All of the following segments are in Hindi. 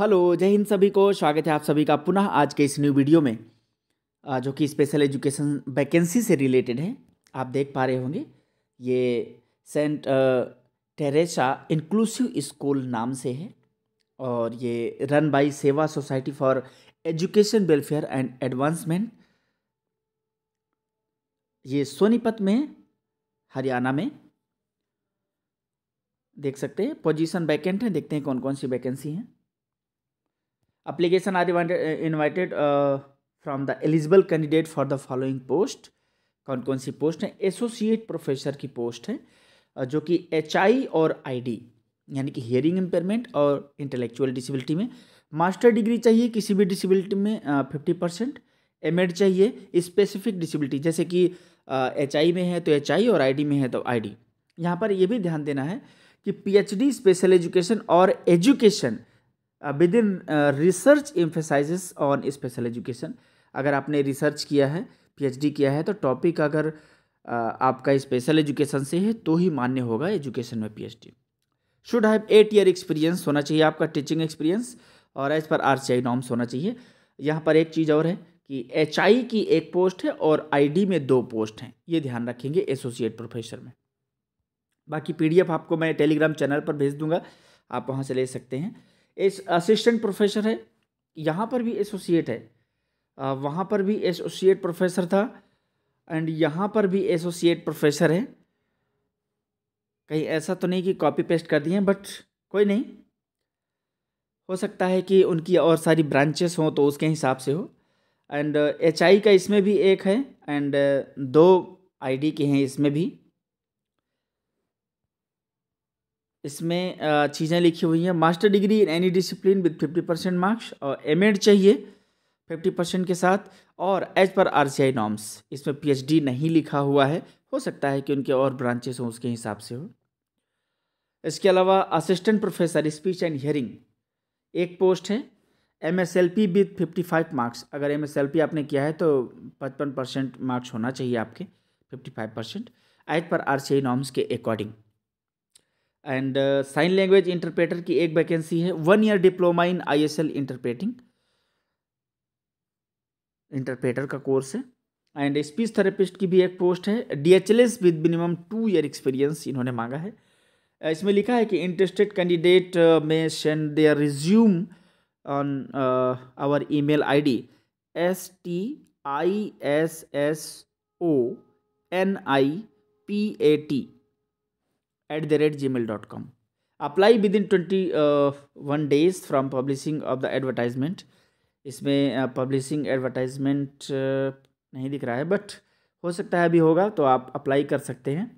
हेलो जय हिंद सभी को स्वागत है आप सभी का पुनः आज के इस न्यू वीडियो में जो कि स्पेशल एजुकेशन वैकेंसी से रिलेटेड है आप देख पा रहे होंगे ये सेंट टेरेसा इंक्लूसिव स्कूल नाम से है और ये run by Seva society for education welfare and advancement ये सोनीपत में हरियाणा में देख सकते हैं पोजीशन वैकेंट है देखते हैं कौन कौन सी वैकेंसी हैं application are uh, invited uh, from the eligible candidate for the following post कौन कौन सी पोस्ट है एसोसिएट प्रोफेसर की पोस्ट है जो कि एच और आई यानी कि हियरिंग इम्पेयरमेंट और इंटेलेक्चुअल डिसेबिलिटी में मास्टर डिग्री चाहिए किसी भी डिसेबिलिटी में फिफ्टी परसेंट एम चाहिए स्पेसिफिक डिसेबिलिटी जैसे कि एच आई में है तो एच और आई में है तो आई डी यहाँ पर यह भी ध्यान देना है कि डी स्पेशल एजुकेशन और education within research emphasises on special education अगर आपने रिसर्च किया है पीएचडी किया है तो टॉपिक अगर uh, आपका स्पेशल एजुकेशन से है तो ही मान्य होगा एजुकेशन में PhD should have eight year experience होना चाहिए आपका टीचिंग एक्सपीरियंस और एज पर आर नॉर्म्स होना चाहिए यहाँ पर एक चीज़ और है कि एच की एक पोस्ट है और आई में दो पोस्ट हैं ये ध्यान रखेंगे एसोसिएट प्रोफेसर में बाकी पीडीएफ आपको मैं टेलीग्राम चैनल पर भेज दूंगा आप वहाँ से ले सकते हैं एस असिस्टेंट प्रोफेसर है यहाँ पर भी एसोसिएट है वहाँ पर भी एसोसिएट प्रोफेसर था एंड यहाँ पर भी एसोसिएट प्रोफेसर है कहीं ऐसा तो नहीं कि कॉपी पेस्ट कर दिए बट कोई नहीं हो सकता है कि उनकी और सारी ब्रांचेस हों तो उसके हिसाब से हो एंड एच का इसमें भी एक है एंड दो आईडी के हैं इसमें भी इसमें चीज़ें लिखी हुई हैं master degree in any discipline with fifty percent marks और एम एड चाहिए फिफ्टी परसेंट के साथ और एज पर आर सी आई नॉर्म्स इसमें पी एच डी नहीं लिखा हुआ है हो सकता है कि उनके और ब्रांचेस हों उसके हिसाब से हो इसके अलावा assistant professor speech and hearing एक पोस्ट है M S L P with fifty five marks अगर एम एस एल पी आपने किया है तो पचपन परसेंट मार्क्स होना चाहिए आपके fifty five percent as per R C आई नॉर्म्स के according and sign language interpreter की एक वैकेंसी है one year diploma in I S L interpreting interpreter का कोर्स है एंड स्पीच थेरेपिस्ट की भी एक पोस्ट है D H L S with minimum two year experience इन्होंने मांगा है uh, इसमें लिखा है कि interested candidate may send their resume on our E I D S T I S S O N I P A T at the rate gmail dot com apply within twenty one days from publishing of the advertisement इसमें पब्लिशिंग uh, एडवर्टाइजमेंट uh, नहीं दिख रहा है बट हो सकता है अभी होगा तो आप अप्लाई कर सकते हैं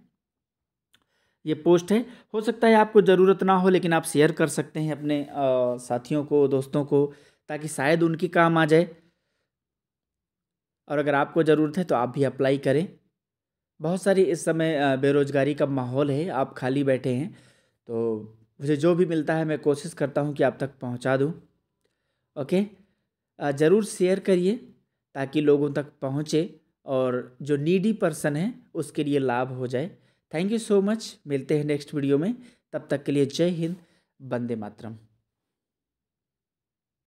ये पोस्ट है हो सकता है आपको ज़रूरत ना हो लेकिन आप शेयर कर सकते हैं अपने आ, uh, साथियों को दोस्तों को ताकि शायद उनकी काम आ जाए और अगर आपको ज़रूरत है तो आप भी अप्लाई करें बहुत सारी इस समय बेरोजगारी का माहौल है आप खाली बैठे हैं तो मुझे जो भी मिलता है मैं कोशिश करता हूँ कि आप तक पहुँचा दूँ ओके ज़रूर शेयर करिए ताकि लोगों तक पहुँचे और जो नीडी पर्सन है उसके लिए लाभ हो जाए थैंक यू सो मच मिलते हैं नेक्स्ट वीडियो में तब तक के लिए जय हिंद वंदे मातरम